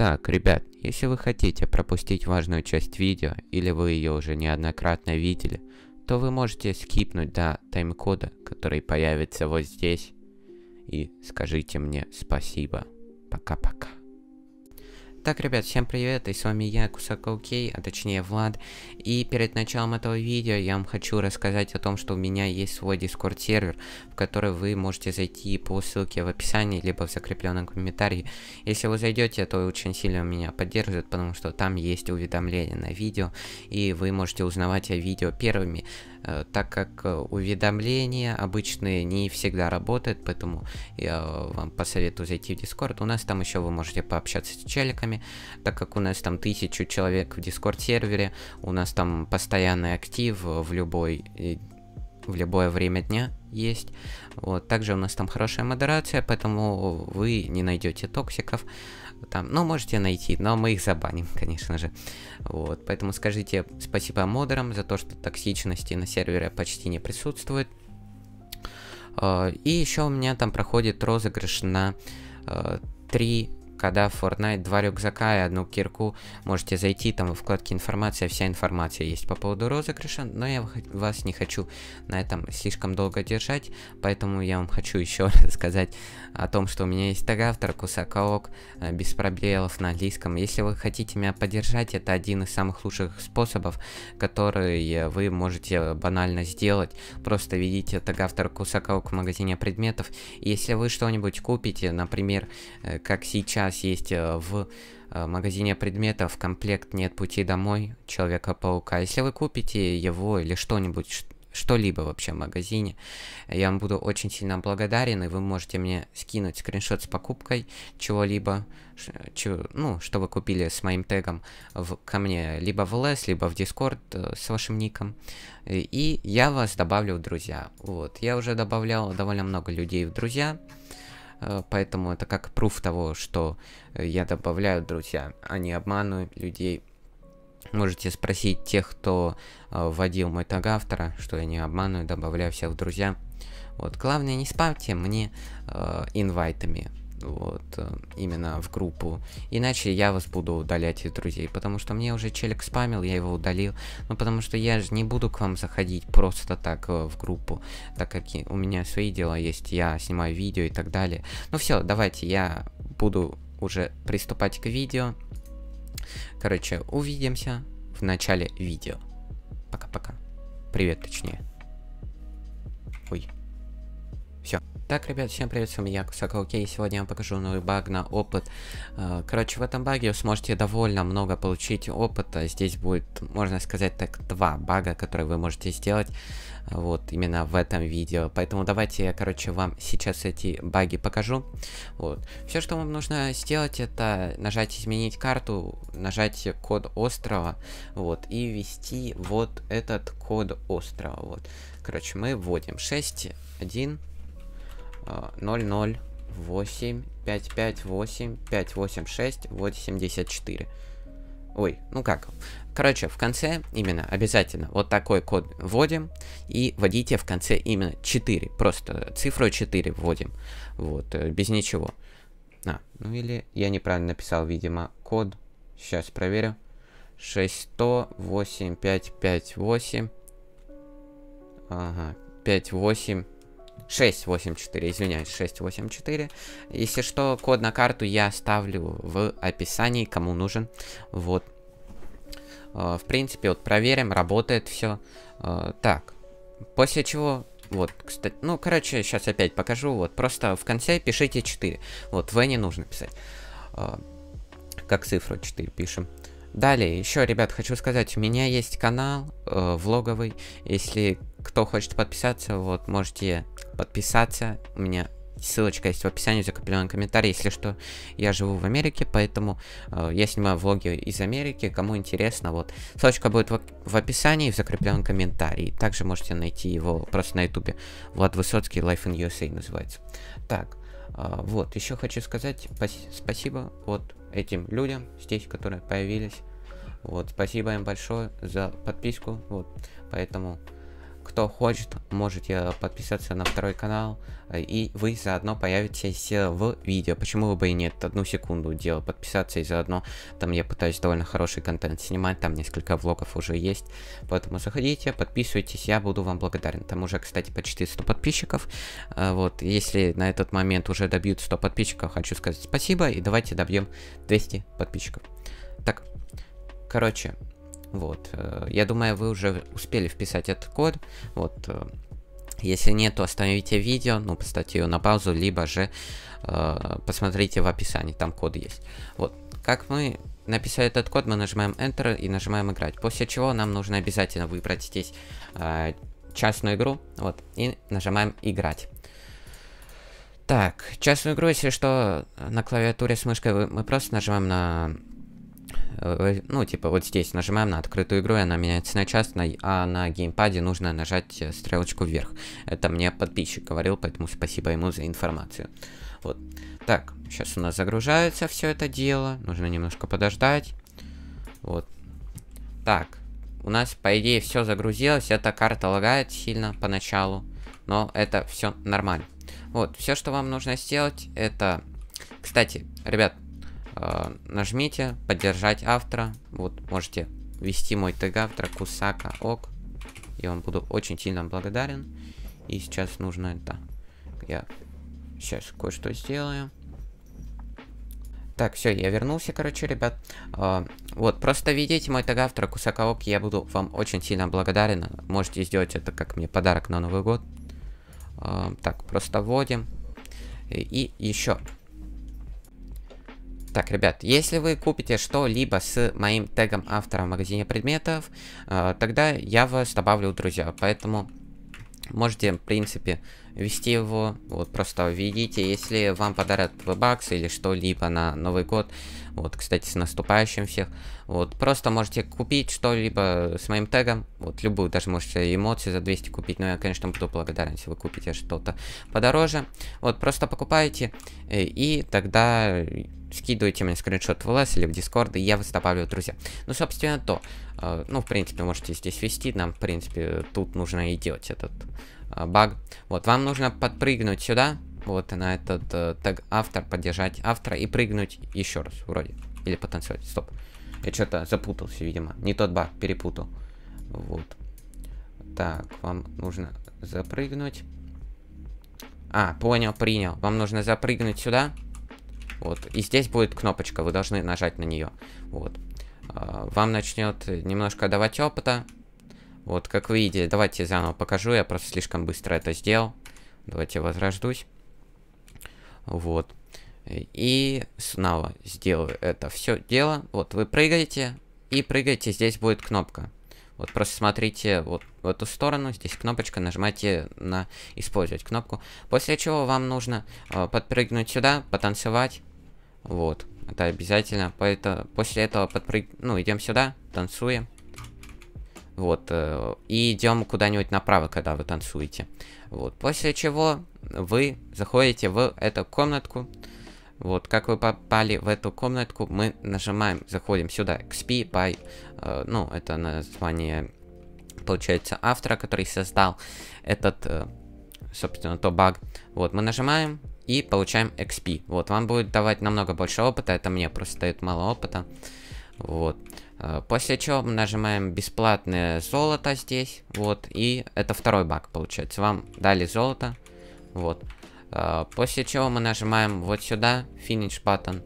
Так, ребят, если вы хотите пропустить важную часть видео, или вы ее уже неоднократно видели, то вы можете скипнуть до тайм-кода, который появится вот здесь, и скажите мне спасибо. Пока-пока. Так, ребят, всем привет, и с вами я, Кусаков Кей, а точнее Влад. И перед началом этого видео я вам хочу рассказать о том, что у меня есть свой Discord сервер, в который вы можете зайти по ссылке в описании, либо в закрепленном комментарии. Если вы зайдете, то очень сильно меня поддержит, потому что там есть уведомления на видео, и вы можете узнавать о видео первыми. Э, так как э, уведомления обычные не всегда работают, поэтому я вам посоветую зайти в Discord. У нас там еще вы можете пообщаться с челиками, так как у нас там тысячу человек в Discord сервере, у нас там постоянный актив в любой в любое время дня есть. Вот. Также у нас там хорошая модерация, поэтому вы не найдете токсиков там, ну, можете найти, но мы их забаним, конечно же. Вот, поэтому скажите спасибо модерам за то, что токсичности на сервере почти не присутствует. А, и еще у меня там проходит розыгрыш на 3 э, когда в Fortnite два рюкзака и одну кирку, можете зайти, там в вкладке информация, вся информация есть по поводу розыгрыша, но я вас не хочу на этом слишком долго держать, поэтому я вам хочу еще раз сказать о том, что у меня есть автор Кусакаок, э, без пробелов на английском. Если вы хотите меня поддержать, это один из самых лучших способов, которые вы можете банально сделать. Просто видите автор Кусакаок в магазине предметов. Если вы что-нибудь купите, например, э, как сейчас, нас есть э, в э, магазине предметов комплект «Нет пути домой» Человека-паука. Если вы купите его или что-нибудь, что-либо вообще в магазине, я вам буду очень сильно благодарен, и вы можете мне скинуть скриншот с покупкой чего-либо, ну, что вы купили с моим тегом в, ко мне, либо в ЛС, либо в Дискорд э, с вашим ником, и я вас добавлю в друзья. Вот, я уже добавлял довольно много людей в друзья, Э, поэтому это как пруф того, что э, я добавляю, друзья, а не обманываю людей. Можете спросить тех, кто э, вводил мой таг автора, что я не обманываю, добавляю всех в друзья. Вот, главное, не спамьте мне э, инвайтами вот, э, именно в группу. Иначе я вас буду удалять из друзей, потому что мне уже челик спамил, я его удалил. Ну, потому что я же не буду к вам заходить просто так э, в группу, так как у меня свои дела есть, я снимаю видео и так далее. Ну все, давайте, я буду уже приступать к видео. Короче, увидимся в начале видео. Пока-пока. Привет, точнее. Ой. Так, ребят, всем привет, с вами я, Кусака Окей, сегодня я вам покажу новый баг на опыт. А, короче, в этом баге вы сможете довольно много получить опыта, здесь будет, можно сказать так, два бага, которые вы можете сделать, а, вот, именно в этом видео. Поэтому давайте я, короче, вам сейчас эти баги покажу. Вот. Все, что вам нужно сделать, это нажать «Изменить карту», нажать код острова, вот, и ввести вот этот код острова, вот. Короче, мы вводим 6, 1, 00 8 5 5 8 5 8 6 84. Ой, ну как. Короче, в конце именно обязательно вот такой код вводим и вводите в конце именно 4. Просто цифру 4 вводим. Вот, э, без ничего. А, ну или я неправильно написал, видимо, код. Сейчас проверю. 6108 558 Ага, 58 684, извиняюсь, 684. Если что, код на карту я оставлю в описании, кому нужен. Вот. Э, в принципе, вот проверим, работает все. Э, так. После чего вот, кстати, ну, короче, сейчас опять покажу, вот, просто в конце пишите 4, вот, В не нужно писать, э, как цифру 4 пишем. Далее, еще, ребят, хочу сказать, у меня есть канал э, влоговый, если кто хочет подписаться, вот можете подписаться. У меня ссылочка есть в описании, закрепленный комментарий. Если что, я живу в Америке, поэтому э, я снимаю влоги из Америки. Кому интересно, вот ссылочка будет в, в описании и в закрепленном комментарии. Также можете найти его просто на ютубе. Влад Высоцкий, Life in USA называется. Так, э, вот, еще хочу сказать спасибо вот этим людям здесь, которые появились. Вот, спасибо им большое за подписку. Вот, поэтому кто хочет, можете подписаться на второй канал, э, и вы заодно появитесь э, в видео. Почему бы и нет, одну секунду дело подписаться, и заодно там я пытаюсь довольно хороший контент снимать, там несколько влогов уже есть. Поэтому заходите, подписывайтесь, я буду вам благодарен. Там уже, кстати, почти 100 подписчиков. Э, вот, если на этот момент уже добьют 100 подписчиков, хочу сказать спасибо, и давайте добьем 200 подписчиков. Так, короче, вот. Э, я думаю, вы уже успели вписать этот код. Вот. Э, если нет, то остановите видео, ну, поставьте ее на паузу, либо же э, посмотрите в описании, там код есть. Вот, как мы написали этот код, мы нажимаем Enter и нажимаем играть. После чего нам нужно обязательно выбрать здесь э, частную игру, вот, и нажимаем играть. Так, частную игру, если что, на клавиатуре с мышкой мы просто нажимаем на Э, ну, типа, вот здесь нажимаем на открытую игру, и она меняется на частной, а на геймпаде нужно нажать э, стрелочку вверх. Это мне подписчик говорил, поэтому спасибо ему за информацию. Вот. Так, сейчас у нас загружается все это дело, нужно немножко подождать. Вот. Так, у нас, по идее, все загрузилось, эта карта лагает сильно поначалу, но это все нормально. Вот, все, что вам нужно сделать, это... Кстати, ребят, Э, нажмите, поддержать автора. Вот, можете ввести мой тег автора Кусака Ок. Я вам буду очень сильно благодарен. И сейчас нужно это... Я сейчас кое-что сделаю. Так, все, я вернулся, короче, ребят. А, вот, просто видите мой тег тагавтор Кусаковок, я буду вам очень сильно благодарен. Можете сделать это как мне подарок на Новый год. А, так, просто вводим. И, и еще, так, ребят, если вы купите что-либо с моим тегом автора в магазине предметов, э, тогда я вас добавлю в друзья. Поэтому можете, в принципе, вести его. Вот просто введите, если вам подарят вебакс или что-либо на Новый год. Вот, кстати, с наступающим всех. Вот, просто можете купить что-либо с моим тегом. Вот, любую, даже можете эмоции за 200 купить. Но я, конечно, буду благодарен, если вы купите что-то подороже. Вот, просто покупайте. Э, и тогда скидывайте мне скриншот в ЛС или в Дискорд, и я вас добавлю, друзья. Ну, собственно, то. Э, ну, в принципе, можете здесь вести, нам, в принципе, тут нужно и делать этот э, баг. Вот, вам нужно подпрыгнуть сюда, вот, на этот э, тег автор, поддержать автора и прыгнуть еще раз, вроде. Или потанцевать, стоп. Я что-то запутался, видимо. Не тот баг, перепутал. Вот. Так, вам нужно запрыгнуть. А, понял, принял. Вам нужно запрыгнуть сюда. Сюда вот. И здесь будет кнопочка, вы должны нажать на нее. Вот. А, вам начнет немножко давать опыта. Вот, как вы видите, давайте заново покажу, я просто слишком быстро это сделал. Давайте возрождусь. Вот. И снова сделаю это все дело. Вот, вы прыгаете, и прыгаете, здесь будет кнопка. Вот просто смотрите вот в эту сторону, здесь кнопочка, нажимайте на «Использовать» кнопку. После чего вам нужно э, подпрыгнуть сюда, потанцевать, вот, это обязательно. Поэтому после этого подпрыг... Ну, идем сюда, танцуем. Вот, э, и идем куда-нибудь направо, когда вы танцуете. Вот, после чего вы заходите в эту комнатку. Вот, как вы попали в эту комнатку, мы нажимаем, заходим сюда, XP by, э, ну, это название, получается, автора, который создал этот, э, собственно, то баг. Вот, мы нажимаем, и получаем XP. Вот, вам будет давать намного больше опыта, это мне просто дает мало опыта. Вот. Э, после чего мы нажимаем бесплатное золото здесь, вот, и это второй баг получается. Вам дали золото, вот. Э, после чего мы нажимаем вот сюда, finish button,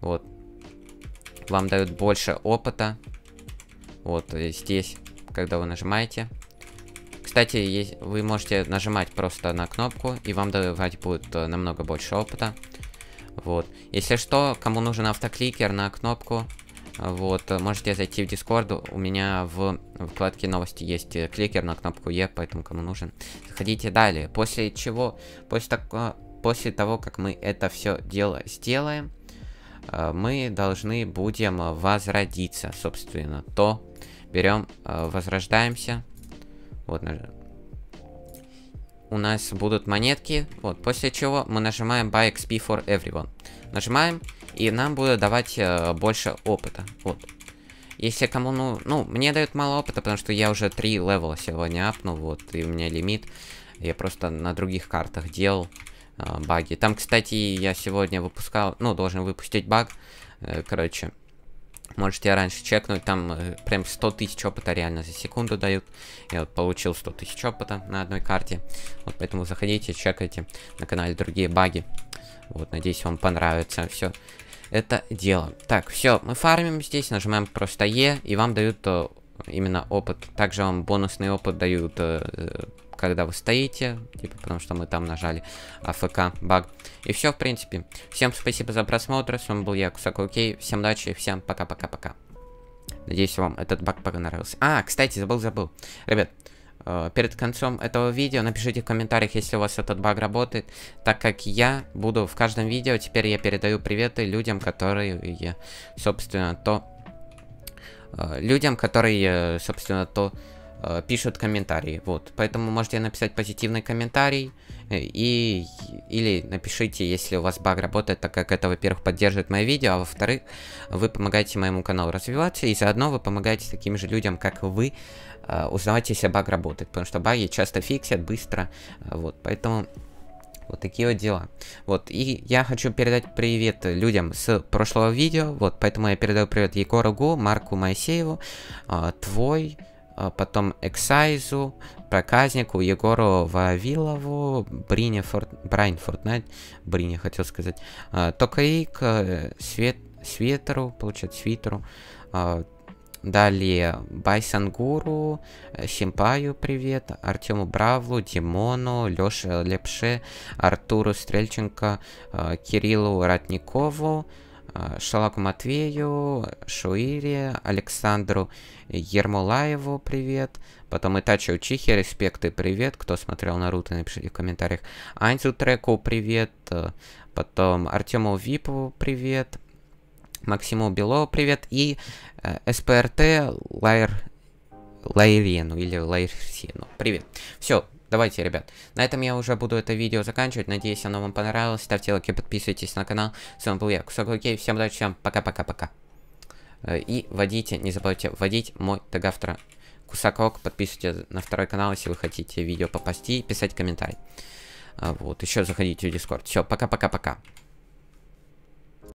вот. Вам дают больше опыта, вот, э, здесь, когда вы нажимаете, кстати, есть, вы можете нажимать просто на кнопку, и вам давать будет э, намного больше опыта. Вот. Если что, кому нужен автокликер на кнопку, вот, можете зайти в Discord. У меня в вкладке новости есть э, кликер на кнопку Е, поэтому кому нужен. Заходите далее. После чего, после, так, после того, как мы это все дело сделаем, э, мы должны будем возродиться, собственно, то берем, возрождаемся. Вот, у нас будут монетки, вот, после чего мы нажимаем Buy XP for Everyone. Нажимаем, и нам будет давать э, больше опыта, вот. Если кому, ну, ну, мне дают мало опыта, потому что я уже три левела сегодня апнул, вот, и у меня лимит. Я просто на других картах делал э, баги. Там, кстати, я сегодня выпускал, ну, должен выпустить баг, э, короче, Можете раньше чекнуть, там э, прям 100 тысяч опыта реально за секунду дают. Я вот получил 100 тысяч опыта на одной карте. Вот поэтому заходите, чекайте на канале другие баги. Вот, надеюсь, вам понравится все это дело. Так, все, мы фармим здесь, нажимаем просто Е, и вам дают э, именно опыт. Также вам бонусный опыт дают э, когда вы стоите, типа, потому что мы там нажали АФК баг. И все, в принципе. Всем спасибо за просмотр, с вами был я, Кусаку Окей, всем удачи, всем пока-пока-пока. Надеюсь, вам этот баг понравился. А, кстати, забыл-забыл. Ребят, э, перед концом этого видео напишите в комментариях, если у вас этот баг работает, так как я буду в каждом видео, теперь я передаю приветы людям, которые, собственно, то... Э, людям, которые, собственно, то Э, пишут комментарии. Вот, поэтому можете написать позитивный комментарий э, и или напишите, если у вас баг работает, так как это, во-первых, поддерживает мое видео, а во-вторых, вы помогаете моему каналу развиваться, и заодно вы помогаете таким же людям, как вы, э, узнавать, если баг работает, потому что баги часто фиксят быстро, вот, поэтому... Вот такие вот дела. Вот, и я хочу передать привет людям с прошлого видео, вот, поэтому я передаю привет Егору Гу, Марку Моисееву, э, Твой, а потом Эксайзу, Проказнику, Егору Вавилову, Брине Форт... Брайан Фортнайт, Брине хотел сказать, а, Токаик, э, Свет... Светеру, получается, Свитеру, а, Далее Байсангуру, э, Симпаю привет, Артему Бравлу, Димону, Лёше Лепше, Артуру Стрельченко, э, Кириллу Ратникову, Э, Шалаку Матвею, Шуире, Александру Ермолаеву привет. Потом Итачи Учихи, респекты, привет. Кто смотрел Наруто, напишите в комментариях. Анзу Треку, привет. Э, потом Артему Випу, привет. Максиму Бело, привет. И э, СПРТ Лайр... Лайрену или Лайрсину. Привет. Все, Давайте, ребят. На этом я уже буду это видео заканчивать. Надеюсь, оно вам понравилось. Ставьте лайки, подписывайтесь на канал. С вами был я, Кусок Окей. Всем удачи, всем пока-пока-пока. Э, и водите, не забывайте вводить мой тагафтра Кусакок. Подписывайтесь на второй канал, если вы хотите видео попасть и писать комментарий. Э, вот, еще заходите в Дискорд. Все, пока-пока-пока.